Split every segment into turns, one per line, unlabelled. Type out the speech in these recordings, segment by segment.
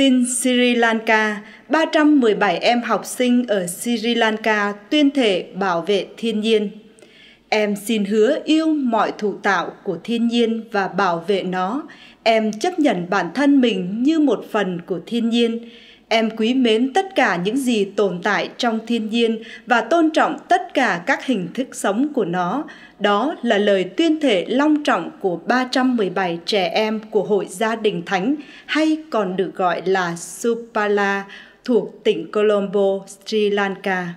Tin Sri Lanka, 317 em học sinh ở Sri Lanka tuyên thể bảo vệ thiên nhiên. Em xin hứa yêu mọi thụ tạo của thiên nhiên và bảo vệ nó. Em chấp nhận bản thân mình như một phần của thiên nhiên. Em quý mến tất cả những gì tồn tại trong thiên nhiên và tôn trọng tất cả các hình thức sống của nó. Đó là lời tuyên thệ long trọng của 317 trẻ em của Hội Gia đình Thánh hay còn được gọi là Supala thuộc tỉnh Colombo, Sri Lanka.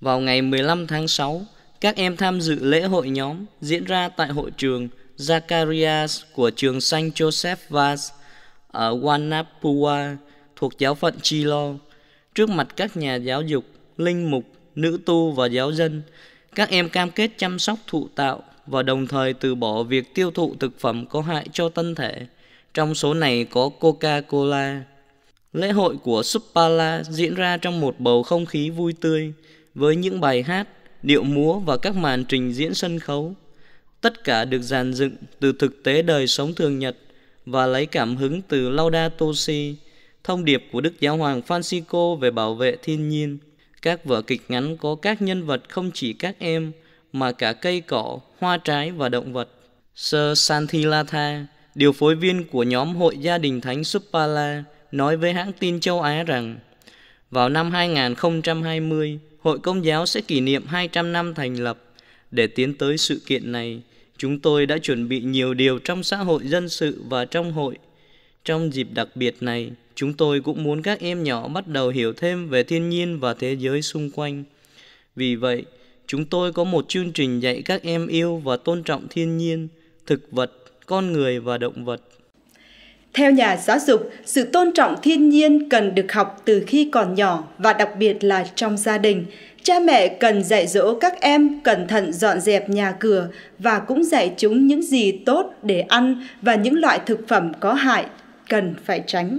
Vào ngày 15 tháng 6, các em tham dự lễ hội nhóm diễn ra tại hội trường Zacharias của trường Saint Joseph Vaz ở Wanapua thuộc giáo phận Chilo trước mặt các nhà giáo dục, linh mục nữ tu và giáo dân, các em cam kết chăm sóc thụ tạo và đồng thời từ bỏ việc tiêu thụ thực phẩm có hại cho tân thể. Trong số này có Coca-Cola. Lễ hội của Suppala diễn ra trong một bầu không khí vui tươi với những bài hát, điệu múa và các màn trình diễn sân khấu. Tất cả được dàn dựng từ thực tế đời sống thường nhật và lấy cảm hứng từ Laudato Si, thông điệp của Đức Giáo hoàng Francisco về bảo vệ thiên nhiên – các vở kịch ngắn có các nhân vật không chỉ các em mà cả cây cỏ, hoa trái và động vật. Sir Santilatha, điều phối viên của nhóm Hội Gia đình Thánh Suppala, nói với hãng tin châu Á rằng vào năm 2020, Hội Công giáo sẽ kỷ niệm 200 năm thành lập. Để tiến tới sự kiện này, chúng tôi đã chuẩn bị nhiều điều trong xã hội dân sự và trong hội – trong dịp đặc biệt này, chúng tôi cũng muốn các em nhỏ bắt đầu hiểu thêm về thiên nhiên và thế giới xung quanh. Vì vậy, chúng tôi có một chương trình dạy các em yêu và tôn trọng thiên nhiên, thực vật, con người và động vật.
Theo nhà giáo dục, sự tôn trọng thiên nhiên cần được học từ khi còn nhỏ và đặc biệt là trong gia đình. Cha mẹ cần dạy dỗ các em cẩn thận dọn dẹp nhà cửa và cũng dạy chúng những gì tốt để ăn và những loại thực phẩm có hại cần phải tránh